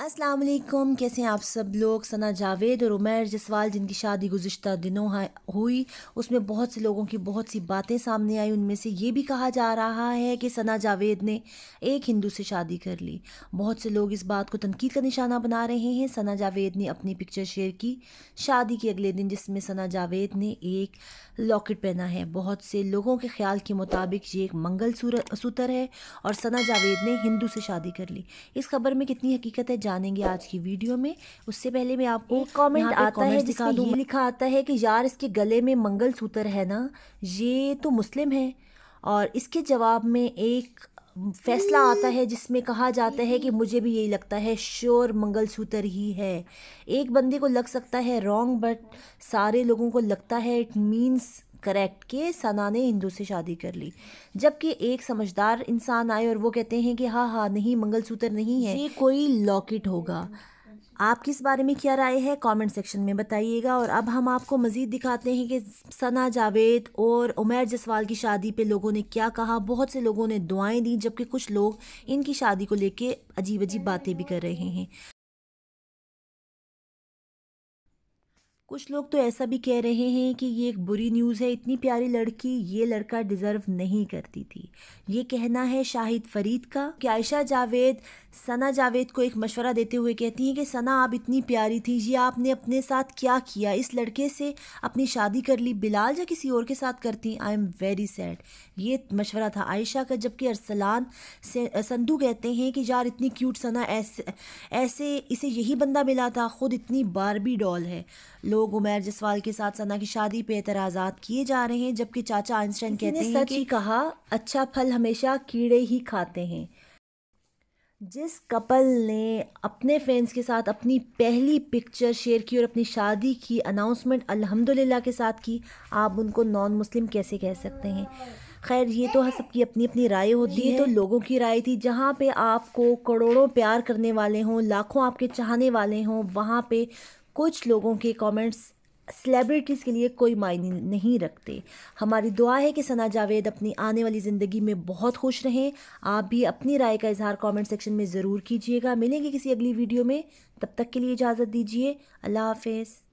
अस्सलाम वालेकुम कैसे हैं आप सब लोग सना जावेद और उमर जसवाल जिनकी शादी गुज्त दिनों हुई उसमें बहुत से लोगों की बहुत सी बातें सामने आई उनमें से ये भी कहा जा रहा है कि सना जावेद ने एक हिंदू से शादी कर ली बहुत से लोग इस बात को तनकीद का निशाना बना रहे हैं सना जावेद ने अपनी पिक्चर शेयर की शादी के अगले दिन जिसमें सना जावेद ने एक लॉकेट पहना है बहुत से लोगों के ख्याल के मुताबिक ये एक मंगल सूत्र है और सना जावेद ने हिंदू से शादी कर ली इस खबर में कितनी हकीकत है जानेंगे आज की वीडियो में उससे पहले मैं आपको कमेंट आता है दिखा ये लिखा आता है कि यार इसके गले में मंगलसूत्र है ना ये तो मुस्लिम है और इसके जवाब में एक फैसला आता है जिसमें कहा जाता है कि मुझे भी यही लगता है श्योर मंगलसूत्र ही है एक बंदे को लग सकता है रॉन्ग बट सारे लोगों को लगता है इट मीन्स करेक्ट के सना ने हिंदू से शादी कर ली जबकि एक समझदार इंसान आए और वो कहते हैं कि हाँ हाँ नहीं मंगलसूत्र नहीं है ये कोई लॉकेट होगा आप किस बारे में क्या राय है कमेंट सेक्शन में बताइएगा और अब हम आपको मज़ीद दिखाते हैं कि सना जावेद और उमर जसवाल की शादी पे लोगों ने क्या कहा बहुत से लोगों ने दुआएं दी जबकि कुछ लोग इनकी शादी को लेके अजीब अजीब बातें भी कर रहे हैं कुछ लोग तो ऐसा भी कह रहे हैं कि ये एक बुरी न्यूज़ है इतनी प्यारी लड़की ये लड़का डिज़र्व नहीं करती थी ये कहना है शाहिद फरीद का कि आयशा जावेद सना जावेद को एक मशवरा देते हुए कहती हैं कि सना आप इतनी प्यारी थी ये आपने अपने साथ क्या किया इस लड़के से अपनी शादी कर ली बिलाल या किसी और के साथ करती आई एम वेरी सैड ये मशवरा था आयशा का जबकि अरसलान से संधू कहते हैं कि यार इतनी क्यूट सना ऐसे ऐसे इसे यही बंदा मिला था ख़ुद इतनी बारबी डॉल है लोग उमैर जसवाल के साथ सना की शादी पे एतराज़ा किए जा रहे हैं जबकि चाचा आइंस्टाइन कहते हैं सच ही कहा अच्छा फल हमेशा कीड़े ही खाते हैं जिस कपल ने अपने फैंस के साथ अपनी पहली पिक्चर शेयर की और अपनी शादी की अनाउंसमेंट अल्हम्दुलिल्लाह के साथ की आप उनको नॉन मुस्लिम कैसे कह सकते हैं खैर ये तो सबकी अपनी अपनी राय होती है तो लोगों की राय थी जहाँ पे आपको करोड़ों प्यार करने वाले हों लाखों आपके चाहने वाले हों वहाँ पे कुछ लोगों के कमेंट्स सेलिब्रिटीज़ के लिए कोई मायने नहीं रखते हमारी दुआ है कि सना जावेद अपनी आने वाली ज़िंदगी में बहुत खुश रहें आप भी अपनी राय का इजहार कमेंट सेक्शन में ज़रूर कीजिएगा मिलेंगे किसी अगली वीडियो में तब तक के लिए इजाज़त दीजिए अल्लाह हाफिज़